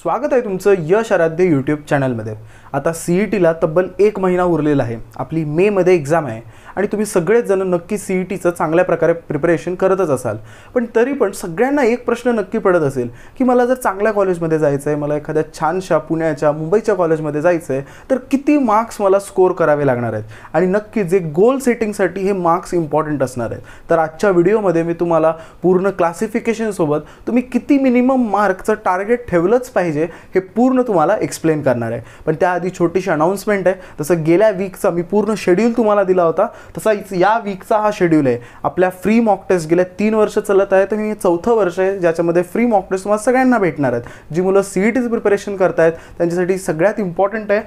स्वागत आहे तुमचं यश आराध्य यूट्यूब चॅनलमध्ये आता सीईटीला e ला तब्बल एक महिना उरलेला आहे आपली मेमध्ये एक्झाम आहे आणि तुम्ही सगळेच जण नक्की सी ई e टीचं चांगल्या प्रकारे प्रिपरेशन करतच असाल पण तरी पण सगळ्यांना एक प्रश्न नक्की पडत असेल की मला जर चांगल्या कॉलेजमध्ये जायचं आहे मला एखाद्या छानशा पुण्याच्या मुंबईच्या कॉलेजमध्ये जायचं आहे तर किती मार्क्स मला स्कोअर करावे लागणार आहेत आणि नक्की जे गोल सेटिंगसाठी हे मार्क्स इम्पॉर्टंट असणार आहेत तर आजच्या व्हिडिओमध्ये मी तुम्हाला पूर्ण क्लासिफिकेशनसोबत तुम्ही किती मिनिमम मार्कचं टार्गेट ठेवलंच पाहिजे हे पूर्ण तुम्हाला एक्सप्लेन करणार आहे पण त्याआधी छोटीशी अनाऊन्समेंट आहे तसं गेल्या वीकचा मी पूर्ण शेड्यूल तुम्हाला दिला होता तसाच या वीकचा हा शेड्यूल आहे आपल्या फ्री मॉक टेस्ट गेल्या तीन वर्ष चालत आहे तर हे चौथं वर्ष आहे ज्याच्यामध्ये फ्री मॉक टेस्ट तुम्हाला सगळ्यांना भेटणार आहेत जी मुलं सी ई टीचं प्रिपरेशन करतायत त्यांच्यासाठी सगळ्यात इम्पॉर्टंट आहे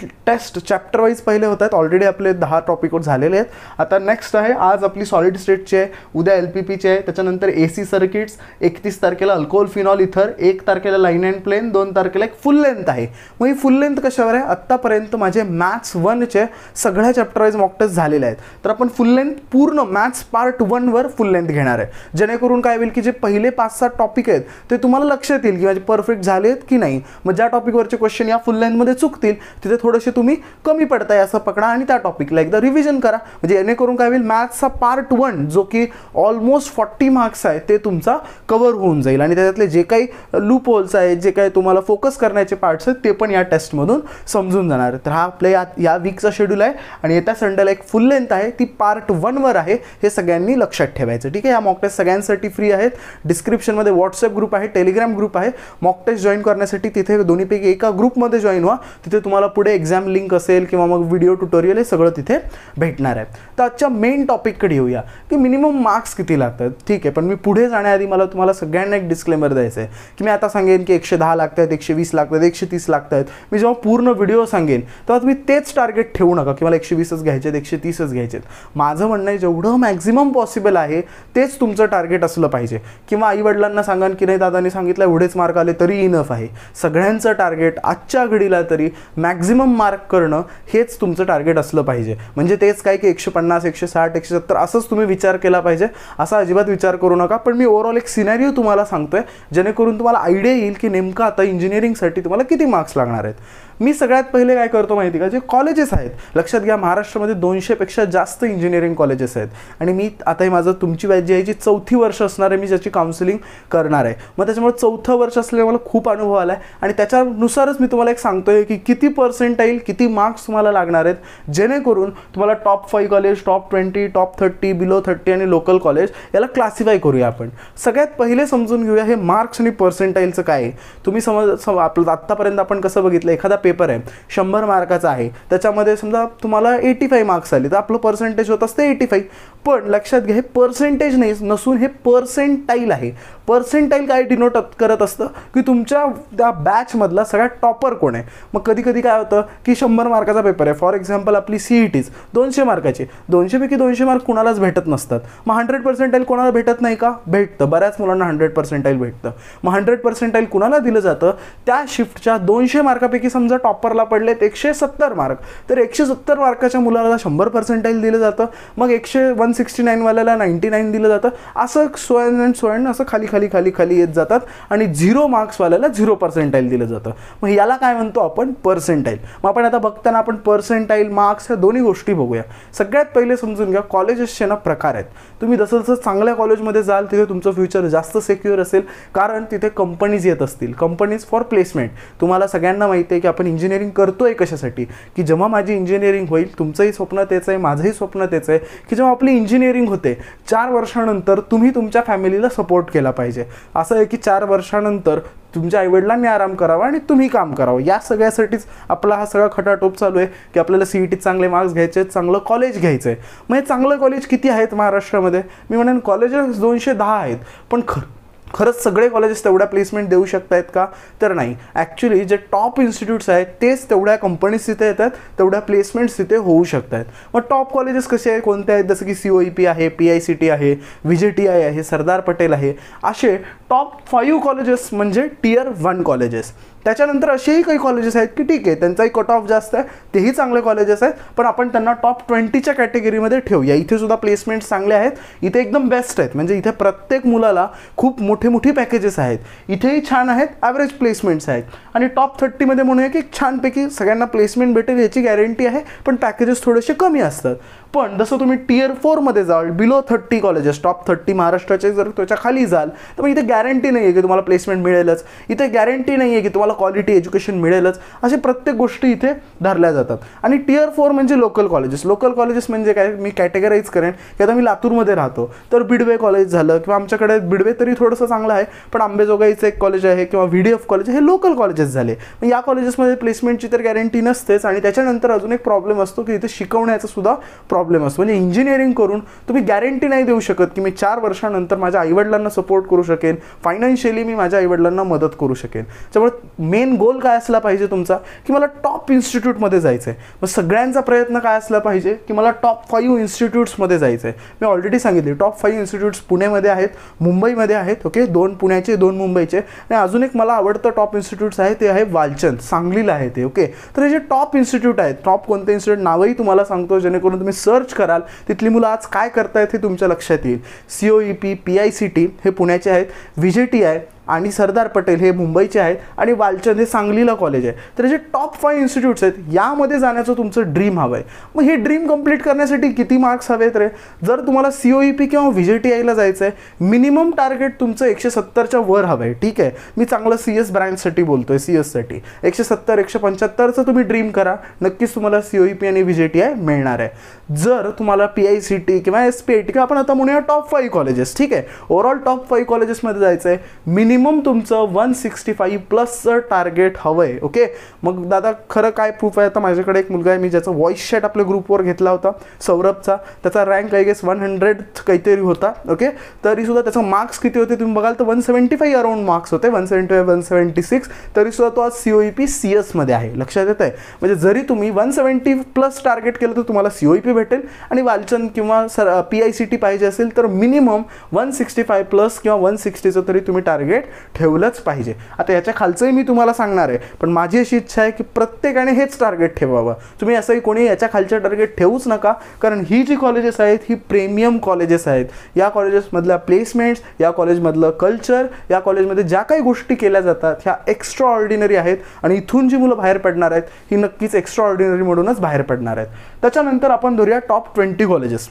की टेस्ट चॅप्टर पहिले होत आहेत ऑलरेडी आपले दहा टॉपिकवर झालेले आहेत आता नेक्स्ट आहे आज आपली सॉलिड स्टेटचे आहे उद्या एल पी पीचे आहे त्याच्यानंतर ए सी सर्किट्स एकतीस तारखेला अल्कोहोल फिनॉल इथर एक तारखेला लाईन अँड प्लेन दोन तारखेला एक फुल लेंथ आहे मग ही फुल लेंथ कशावर आहे आत्तापर्यंत माझे मॅथ्स वनचे सगळ्या चॅप्टर वाईज मॉक टेस्ट झालेले आहेत आहेत तर आपण फुल लेंथ पूर्ण मॅथ्स पार्ट वनवर फुल लेंथ घेणार आहे जेणेकरून काय होईल की जे पहिले पाच सात टॉपिक आहेत ते तुम्हाला लक्ष येईल की माझे परफेक्ट झाले आहेत की नाही मग ज्या टॉपिकवरचे क्वेश्चन या फुल लेंथमध्ये चुकतील तिथे थोडेसे तुम्ही कमी पडताय असं पकडा आणि त्या टॉपिकला एकदा रिव्हिजन करा म्हणजे जेणेकरून काय होईल मॅथ्सचा पार्ट वन जो की ऑलमोस्ट फॉर्टी मार्क्स आहे ते तुमचा कवर होऊन जाईल आणि त्याच्यातले जे काही लूप होल्स आहेत जे काही तुम्हाला फोकस करण्याचे पार्ट्स आहेत ते पण या टेस्टमधून समजून जाणार तर हा आपल्या या या वीकचा शेड्यूल आहे आणि येत्या संडेला एक फुल लेंथ आहे ती पार्ट वनवर आहे हे सगळ्यांनी लक्षात ठेवायचं ठीक आहे या मॉक टेस्ट सगळ्यांसाठी फ्री आहेत डिस्क्रिप्शनमध्ये व्हॉट्सअप ग्रुप आहे टेलिग्राम ग्रुप आहे मॉक टेस्ट जॉईन करण्यासाठी तिथे दोन्हीपैकी एका ग्रुपमध्ये जॉईन व्हा तिथे तुम्हाला पुढे एक्झाम लिंक असेल किंवा मग व्हिडिओ ट्युटोरियल हे सगळं तिथे भेटणार आहे तर आजच्या मेन टॉपिककडे येऊया की मिनिमम मार्क्स किती लागतात ठीक आहे पण मी पुढे जाण्याआधी मला तुम्हाला सगळ्यांना एक डिस्क्लेमर द्यायचं आहे की मी आता सांगेन की एकशे दहा लागत आहेत एकशे वीस लागतात एकशे तीस लागत आहेत मी जेव्हा पूर्ण व्हिडिओ सांगेन तेव्हा तुम्ही तेच टार्गेट ठेवू नका की मला एकशे वीसच घ्यायचे आहेत एकशे तीसच घ्यायचे माझं म्हणणं आहे जेवढं मॅक्झिमम पॉसिबल आहे तेच तुमचं टार्गेट असलं पाहिजे किंवा वडिलांना सांगा की नाही दादानी सांगितलं एवढेच मार्क आले तरी इनफ आहे सगळ्यांचं टार्गेट आजच्या घडीला तरी मॅक्झिमम मार्क करणं हेच तुमचं टार्गेट असलं पाहिजे म्हणजे तेच काय की एकशे पन्नास एकशे साठ एकशे सत्तर असंच तुम्ही विचार केला पाहिजे असा अजिबात विचार करू नका पण मी ओव्हरऑल एक सिनॅरिओ तुम्हाला सांगतोय जेणेकरून तुम्हाला आयडिया येईल की नेमकं आता इंजिनिअरिंगसाठी तुम्हाला किती मार्क्स लागणार आहेत मी सगळ्यात पहिले काय करतो माहिती का जे कॉलेजेस आहेत लक्षात घ्या महाराष्ट्रामध्ये दोनशेपेक्षा जास्त इंजिनिअरिंग कॉलेजेस आहेत आणि मी आता हे माझं तुमची बॅच जी आहे जी चौथी वर्ष असणार आहे मी ज्याची काउन्सिलिंग करणार आहे मग त्याच्यामुळे चौथं वर्ष असल्यामुळे मला खूप अनुभव आला आहे आणि त्याच्यानुसारच मी तुम्हाला एक सांगतो आहे की किती पर्सेंटाईल किती मार्क्स तुम्हाला लागणार आहेत जेणेकरून तुम्हाला top five college top twenty top thirty below thirty आणि लोकल कॉलेज याला क्लासिफाय करूया आपण सगळ्यात पहिले समजून घेऊया हे मार्क्स आणि पर्सेंटाईलचं काय आहे तुम्ही समज आपलं आत्तापर्यंत आपण कसं बघितलं एखादा पेपर आहे शंभर मार्काचा आहे त्याच्यामध्ये समजा तुम्हाला एटी फाईव्ह मार्क्स आले तर आपलं पर्सेंटेज होत असते एटी फाईव्ह पण लक्षात घ्या हे पर्सेंटेज नाही नसून हे पर्सेंटाईल आहे पर्सेंटाईल काय डिनोट करत असतं की तुमच्या त्या बॅचमधला सगळ्यात टॉपर कोण आहे मग कधी कधी काय होतं की शंभर मार्काचा पेपर आहे फॉर एक्झाम्पल आपली सी ई टीज दोनशे मार्काची दोनशेपैकी दोनशे मार्क कुणालाच भेटत नसतात मग हंड्रेड पर्सेंटाईल कोणाला भेटत नाही का भेटतं बऱ्याच मुलांना हंड्रेड पर्सेंटाईल भेटतं मग हंड्रेड पर्सेंटाईल कुणाला दिलं जातं त्या शिफ्टच्या दोनशे मार्कापैकी समजा टॉपरला पडलेत एकशे सत्तर मार्क तर एकशे सत्तर मार्काच्या मुलाला शंभर पर्सेंटाईल दिलं जातं मग एकशे वन सिक्स्टी नाईनवाल्याला नाईन्टी नाईन दिलं जातं असं सोयन अँड सोयन असं खाली खाली खाली खाली येत जातात आणि झिरो मार्क्सवाल्याला झिरो पर्सेंटाईल दिलं जातं मग याला काय म्हणतो आपण पर्सेंटाईल मग आपण आता बघताना आपण पर्सेंटाईल मार्क्स ह्या दोन्ही गोष्टी बघूया सगळ्यात पहिले समजून घ्या कॉलेजेसचे ना प्रकार आहेत तुम्ही जसं जसं चांगल्या कॉलेजमध्ये जाल तिथे तुमचं फ्युचर जास्त सेक्युअर असेल कारण तिथे कंपनीज येत असतील कंपनीज फॉर प्लेसमेंट तुम्हाला सगळ्यांना माहिती आहे की आपण इंजिनिअरिंग करतो आहे कशासाठी की जेव्हा माझी इंजिनिअरिंग होईल तुमचंही स्वप्न तेच आहे माझंही स्वप्न तेच आहे की जेव्हा आपली इंजिनिअरिंग होते चार वर्षानंतर तुम्ही तुमच्या फॅमिलीला सपोर्ट केला पाहिजे असं आहे की चार वर्षानंतर तुमच्या आईवडिलांनी आराम करावा आणि तुम्ही काम करावं या सगळ्यासाठीच आपला हा सगळा खटाटोप चालू आहे की आपल्याला सी ई टीत चांगले मार्क्स घ्यायचे आहेत चांगलं कॉलेज घ्यायचं आहे मग हे चांगलं कॉलेज किती आहेत महाराष्ट्रामध्ये मी म्हणेन कॉलेजेस दोनशे दहा आहेत पण खरं खरंच सगळे कॉलेजेस तेवढ्या प्लेसमेंट देऊ शकत आहेत का तर नाही ॲक्च्युली जे टॉप इन्स्टिट्यूट्स आहेत तेच तेवढ्या कंपनीज तिथे येतात तेवढ्या प्लेसमेंट्स तिथे होऊ शकत आहेत मग टॉप कॉलेजेस कसे आहेत कोणते आहेत जसं की सी ओ पी आहे पी आय सी टी आहे व्ही टी आय आहे सरदार पटेल आहे असे टॉप फाईव्ह कॉलेजेस म्हणजे टीयर वन कॉलेजेस त्याच्यानंतर असेही काही कॉलेजेस आहेत की ठीक आहे त्यांचाही कट ऑफ जास्त आहे तेही चांगले कॉलेजेस आहेत पण आपण त्यांना टॉप ट्वेंटीच्या कॅटेगरीमध्ये ठेवूया इथे सुद्धा प्लेसमेंट्स चांगले आहेत इथे एकदम बेस्ट आहेत म्हणजे इथे प्रत्येक मुलाला खूप मोठे मोठे पॅकेजेस आहेत इथेही छान आहेत ॲव्हरेज प्लेसमेंट्स आहेत आणि टॉप थर्टीमध्ये म्हणूया की छानपैकी सगळ्यांना प्लेसमेंट भेटेल याची गॅरंटी आहे पण पॅकेजेस थोडेसे कमी असतात पण जसं तुम्ही टीयर फोरमध्ये जाल below thirty colleges top thirty महाराष्ट्राचे जर त्याच्या खाली जाल तर मग इथे गॅरंटी नाही आहे की तुम्हाला प्लेसमेंट मिळेलच इथे गॅरंटी नाही आहे की तुम्हाला क्वालिटी एज्युकेशन मिळेलच असे प्रत्येक गोष्टी इथे धरल्या जातात आणि टीयर फोर म्हणजे लोकल कॉलेजेस लोकल कॉलेजेस म्हणजे काय मी कॅटेगराईज करेन की आता मी लातूरमध्ये राहतो तर बिडवे कॉलेज झालं किंवा आमच्याकडे बिडवे तरी थोडंसं चांगलं आहे पण आंबेजोगाईचं एक कॉलेज आहे किंवा व्ही डी एफ कॉलेज हे लोकल कॉलेजेस झाले मग या कॉलेजेसमध्ये प्लेसमेंटची तर गॅरंटी नसतेच आणि त्याच्यानंतर अजून एक प्रॉब्लेम असतो की इथे शिकवण्याचा सुद्धा प्रॉब्लेम प्रॉब्लेम असतो म्हणजे इंजिनिअरिंग करून तुम्ही गॅरंटी नाही देऊ शकत की मी चार वर्षानंतर माझ्या आईवडिलांना सपोर्ट करू शकेन फायनान्शियली मी माझ्या आईवडिलांना मदत करू शकेन त्यामुळे मेन गोल काय असला पाहिजे तुमचा की मला टॉप इन्स्टिट्यूटमध्ये जायचं आहे मग सगळ्यांचा प्रयत्न काय असला पाहिजे की मला टॉप फाईव्ह इन्स्टिट्यूट्समध्ये जायचं आहे मी ऑलरेडी सांगितले टॉप फाईव्ह इन्स्टिट्यूट्स पुणेमध्ये आहेत मुंबईमध्ये आहेत ओके दोन पुण्याचे दोन मुंबईचे आणि अजून एक मला आवडतं टॉप इन्स्टिट्यूट्स आहे ते आहे वालचंद सांगलीला आहे ते ओके तर हे जे टॉप इन्स्टिट्यूट आहेत टॉप कोणते इन्स्टिट्यूट नावही तुम्हाला सांगतो जेणेकरून तुम्ही सर्च कराल तिथली मुलं आज काय करतायत हे तुमच्या लक्षात येईल C O E P P I C T हे पुण्याचे आहेत व्ही टी आहे आणि सरदार पटेल हे मुंबईचे आहेत आणि वालचंद हे सांगलीला कॉलेज आहे तर जे टॉप फाय इन्स्टिट्यूट्स आहेत यामध्ये जाण्याचं तुमचं ड्रीम हवं आहे मग हे ड्रीम कंप्लीट करण्यासाठी किती मार्क्स हवेत रे जर तुम्हाला सी ओ ई पी किंवा व्ही टी आयला जायचं आहे मिनिमम टार्गेट तुमचं एकशे सत्तरच्या वर हवं आहे ठीक आहे मी चांगलं सी एस ब्रँडसाठी बोलतो आहे सी एससाठी एकशे सत्तर एकशे पंच्याहत्तरचं तुम्ही ड्रीम करा नक्कीच तुम्हाला सी ओ ई पी आणि व्ही टी आय मिळणार आहे जर तुम्हाला पी आय सी टी किंवा एस पी आय टी किंवा आपण आता म्हणूया टॉप फाईव्ह कॉलेजेस ठीक आहे ओवरऑल टॉप फाईव्ह कॉलेजेसमध्ये जायचं आहे मिनिमम मिनिमम तुमचं वन सिक्स्टी फाईव्ह प्लसचं टार्गेट हवं आहे ओके मग दादा खरं काय प्रूफ आहे आता माझ्याकडे एक मुलगा आहे मी ज्याचा व्हॉइस शेट आपल्या ग्रुपवर घेतला होता सौरभचा त्याचा rank I guess one hundred काहीतरी होता ओके तरीसुद्धा त्याचा मार्क्स किती होते तुम्ही बघाल तर one seventy five around marks होते one seventy five one seventy six तरीसुद्धा तो आज C O P e C एसमध्ये आहे लक्षात येत आहे म्हणजे जरी तुम्ही वन सेवन्टी प्लस टार्गेट केलं तर तुम्हाला सी ओ पी भेटेल आणि वालचंद किंवा sir P I C T पाहिजे असेल तर minimum one sixty five plus किंवा वन सिक्स्टीचं तरी तुम्ही टार्गेट ठेवलंच पाहिजे आता याच्या खालचंही मी तुम्हाला सांगणार आहे पण माझी अशी इच्छा आहे की प्रत्येकाने हेच टार्गेट ठेवावं तुम्ही असंही कोणी याच्या खालचे टार्गेट ठेवूच नका कारण ही जी कॉलेजेस आहेत ही प्रीमियम कॉलेजेस आहेत या कॉलेजेसमधल्या प्लेसमेंट्स या कॉलेजमधलं कल्चर या कॉलेजमध्ये ज्या काही गोष्टी केल्या जातात ह्या एक्स्ट्रा ऑर्डिनरी आहेत आणि इथून जी मुलं बाहेर पडणार आहेत ही नक्कीच एक्स्ट्रा ऑर्डिनरी म्हणूनच बाहेर पडणार आहेत त्याच्यानंतर आपण धरूया टॉप ट्वेंटी कॉलेजेस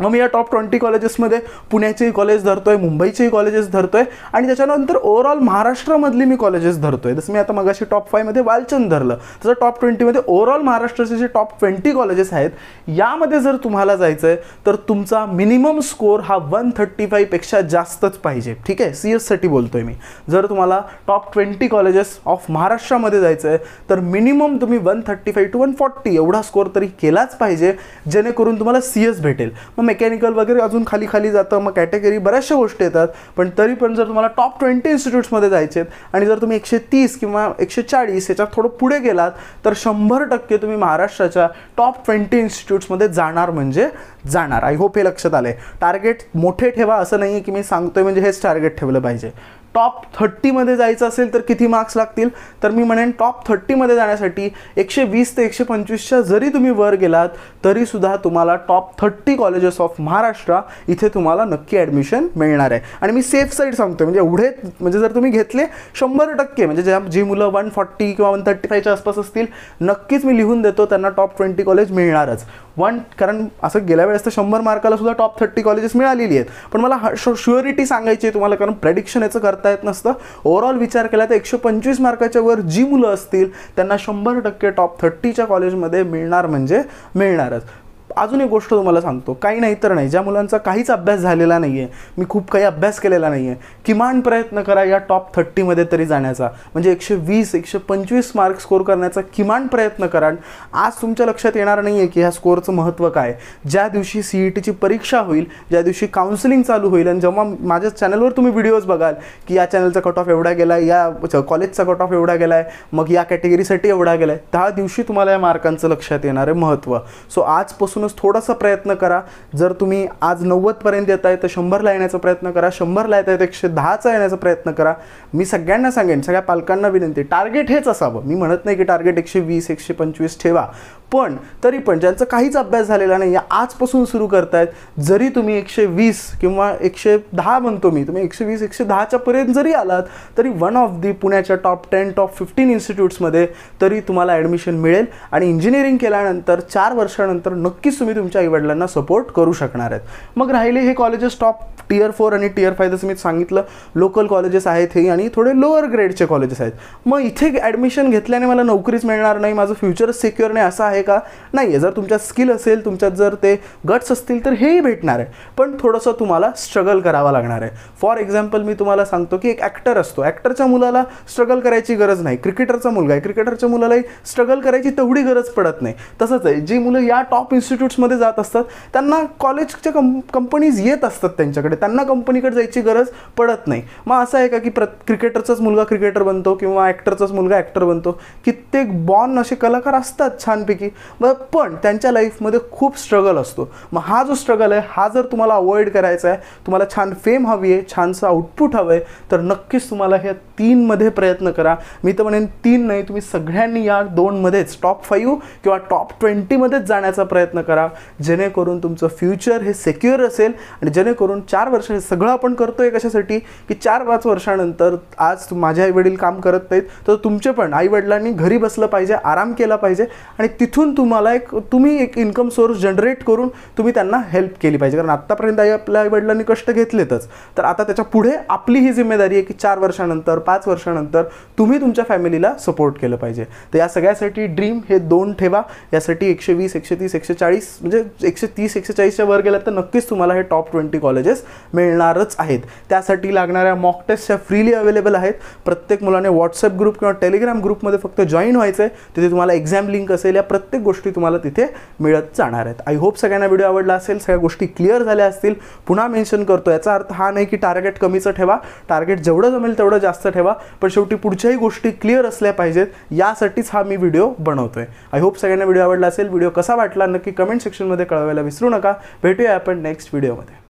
मग मी या टॉप ट्वेंटी कॉलेजेसमध्ये पुण्याचेही कॉलेज धरतो आहे मुंबईचेही कॉलेजेस धरतो आहे आणि त्याच्यानंतर ओव्हरऑल महाराष्ट्रामधली मी कॉलेजेस धरतो आहे जसं मी आता मगाशी टॉप फायमध्ये वालचंद धरलं तसं टॉप ट्वेंटीमध्ये ओव्हरऑल महाराष्ट्राचे जे टॉप ट्वेंटी कॉलेजेस आहेत यामध्ये जर तुम्हाला जायचं आहे तर तुमचा मिनिमम स्कोअर हा वन थर्टी फाईव्हपेक्षा जास्तच पाहिजे ठीक आहे सी एससाठी बोलतो आहे मी जर तुम्हाला टॉप ट्वेंटी कॉलेजेस ऑफ महाराष्ट्रामध्ये जायचं आहे तर मिनिमम तुम्ही one thirty five two one forty एवढा स्कोअर तरी केलाच पाहिजे जेणेकरून तुम्हाला सी एस भेटेल मग मेकॅनिकल वगैरे अजून खाली खाली जातं मग कॅटेगरी बऱ्याचशा गोष्टी येतात पण तरी पण जर तुम्हाला टॉप ट्वेंटी इन्स्टिट्यूट्समध्ये जायचे आहेत आणि जर तुम्ही एकशे तीस किंवा एकशे चाळीस याच्यात थोडं पुढे गेलात तर शंभर टक्के तुम्ही महाराष्ट्राच्या टॉप ट्वेंटी इन्स्टिट्यूट्समध्ये जाणार म्हणजे जाणार आय होप हे लक्षात आले टार्गेट मोठे ठेवा असं नाही आहे की मी सांगतोय म्हणजे हेच टार्गेट ठेवलं पाहिजे टॉप थर्टीमध्ये जायचं असेल तर किती मार्क्स लागतील तर मी म्हणेन टॉप थर्टीमध्ये जाण्यासाठी एकशे वीस ते एकशे पंचवीसच्या जरी तुम्ही वर गेलात तरीसुद्धा तुम्हाला top thirty colleges of Maharashtra इथे तुम्हाला नक्की ॲडमिशन मिळणार आहे आणि मी सेफ साईड सांगतो म्हणजे एवढे म्हणजे जर तुम्ही घेतले शंभर टक्के म्हणजे ज्या जी मुलं वन फॉर्टी किंवा वन थर्टी फायच्या आसपास असतील नक्कीच मी लिहून देतो त्यांना टॉप ट्वेंटी कॉलेज मिळणारच वन कारण असं गेल्या वेळेस तर शंभर मार्काला सुद्धा टॉप थर्टी कॉलेजेस मिळालेली आहेत पण मला शुअरिटी सांगायची आहे तुम्हाला कारण प्रेडिक्शन याचं करता करता येत नसतं ओव्हरऑल विचार केला तर एकशे पंचवीस मार्काच्या वर जी मुलं असतील त्यांना शंभर टक्के टॉप थर्टीच्या कॉलेजमध्ये मिळणार म्हणजे मिळणारच अजून एक गोष्ट तुम्हाला सांगतो काही नाही तर नाही ज्या मुलांचा काहीच अभ्यास झालेला नाही आहे मी खूप काही अभ्यास केलेला नाही आहे किमान प्रयत्न करा या टॉप थर्टीमध्ये तरी जाण्याचा म्हणजे एकशे वीस एकशे पंचवीस मार्क स्कोर करण्याचा किमान प्रयत्न करा आज तुमच्या लक्षात येणार नाही आहे की ह्या स्कोअरचं महत्त्व काय ज्या दिवशी सी ई e टीची परीक्षा होईल ज्या दिवशी काउन्सिलिंग चालू होईल आणि जेव्हा माझ्या चॅनलवर तुम्ही व्हिडिओज बघाल की या चॅनलचा कट ऑफ एवढा गेला आहे या कॉलेजचा कट ऑफ एवढा गेला आहे मग या कॅटेगरीसाठी एवढा गेला आहे त्या दिवशी तुम्हाला या मार्कांचं लक्षात येणार आहे महत्त्व सो आजपासून आजपासूनच थोडासा प्रयत्न करा जर तुम्ही आज नव्वदपर्यंत येत आहे तर शंभरला येण्याचा प्रयत्न करा शंभरला येत आहे एकशे दहाचा येण्याचा प्रयत्न करा मी सगळ्यांना सांगेन सगळ्या पालकांना विनंती टार्गेट हेच असावं मी म्हणत नाही की टार्गेट एकशे वीस एकशे पंचवीस ठेवा पण तरी पण ज्यांचा काहीच अभ्यास झालेला नाही या आजपासून सुरू करतायत जरी तुम्ही एकशे वीस किंवा एकशे दहा म्हणतो मी तुम्ही एकशे वीस एकशे दहाच्या पर्यंत जरी आलात तरी वन ऑफ दी पुण्याच्या टॉप टेन टॉप फिफ्टीन इन्स्टिट्यूट्समध्ये तरी तुम्हाला ॲडमिशन मिळेल आणि इंजिनिअरिंग केल्यानंतर चार वर्षानंतर नक्कीच तुम्ही तुमच्या आईवडिलांना सपोर्ट करू शकणार आहेत मग राहिले हे कॉलेजेस टॉप टीयर फोर आणि टियर फाय जसं मी सांगितलं लोकल कॉलेजेस आहेत हे आणि थोडे लोअर ग्रेडचे कॉलेजेस आहेत मग इथे ॲडमिशन घेतल्याने मला नोकरीच मिळणार नाही माझं फ्युचर सिक्युअर नाही असं आहे आहे का नाही आहे जर तुमच्यात स्किल असेल तुमच्यात जर ते गट्स असतील तर हेही भेटणार आहे पण थोडंसं तुम्हाला स्ट्रगल करावा लागणार आहे फॉर एक्झाम्पल मी तुम्हाला सांगतो की एक ॲक्टर असतो ॲक्टरच्या मुलाला स्ट्रगल करायची गरज नाही क्रिकेटरचा मुलगा आहे क्रिकेटरच्या मुलालाही स्ट्रगल करायची तेवढी गरज पडत नाही तसंच आहे जी मुलं या टॉप इन्स्टिट्यूट्समध्ये जात असतात त्यांना कॉलेजच्या कंपनीज येत असतात त्यांच्याकडे त्यांना कंपनीकडे जायची गरज पडत नाही मग असं आहे का की प्र क्रिकेटरचाच मुलगा क्रिकेटर बनतो किंवा ॲक्टरचाच मुलगा ॲक्टर बनतो कित्येक बॉर्न असे कलाकार असतात छानपैकी मग पण त्यांच्या लाईफमध्ये खूप स्ट्रगल असतो मग हा जो स्ट्रगल आहे हा जर तुम्हाला अवॉइड करायचा आहे तुम्हाला छान फेम हवी आहे छानसं आउटपुट हवं आहे तर नक्कीच तुम्हाला ह्या तीनमध्ये प्रयत्न करा मी तर म्हणेन तीन नाही तुम्ही सगळ्यांनी या दोनमध्येच टॉप फाईव्ह किंवा टॉप ट्वेंटीमध्येच जाण्याचा प्रयत्न करा जेणेकरून तुमचं फ्युचर हे सेक्युअर असेल आणि जेणेकरून चार वर्ष हे सगळं आपण करतोय कशासाठी की चार पाच वर्षानंतर आज माझे आईवडील काम करत नाहीत तर तुमचे पण वडिलांनी घरी बसलं पाहिजे आराम केला पाहिजे आणि तिथून तिथून तुम्हाला एक तुम्ही एक इन्कम सोर्स जनरेट करून तुम्ही त्यांना हेल्प केली पाहिजे कारण आत्तापर्यंत आई आपल्या वडिलांनी कष्ट घेतलेतच तर आता त्याच्या पुढे आपली ही जिम्मेदारी आहे की चार वर्षानंतर पाच वर्षानंतर तुम्ही तुमच्या फॅमिलीला सपोर्ट केलं पाहिजे तर या सगळ्यासाठी ड्रीम हे दोन ठेवा यासाठी एकशे वीस एकशे तीस एकशे चाळीस म्हणजे एकशे तीस एकशे चाळीसच्या वर गेल्यात तर नक्कीच तुम्हाला हे टॉप ट्वेंटी कॉलेजेस मिळणारच आहेत त्यासाठी लागणाऱ्या मॉक टेस्ट फ्रीली अवेलेबल आहेत प्रत्येक मुलाने व्हॉट्सअप ग्रुप किंवा टेलिग्राम ग्रुपमध्ये फक्त जॉईन व्हायचं आहे तिथे तुम्हाला एक्झाम लिंक असेल या प्रत्येक प्रत्येक गोष्टी तुम्हाला तिथे मिळत जाणार आहेत आय होप सगळ्यांना व्हिडिओ आवडला असेल सगळ्या गोष्टी क्लिअर झाल्या असतील पुन्हा मेन्शन करतो याचा अर्थ हा नाही की टार्गेट कमीचं ठेवा टार्गेट जेवढं जमेल तेवढं जास्त ठेवा पण शेवटी पुढच्याही गोष्टी क्लिअर असल्या पाहिजेत यासाठीच हा मी व्हिडिओ बनवतो आहे आय होप सगळ्यांना व्हिडिओ आवडला असेल व्हिडिओ कसा वाटला नक्की कमेंट सेक्शनमध्ये कळवायला विसरू नका भेटूया आपण नेक्स्ट व्हिडिओमध्ये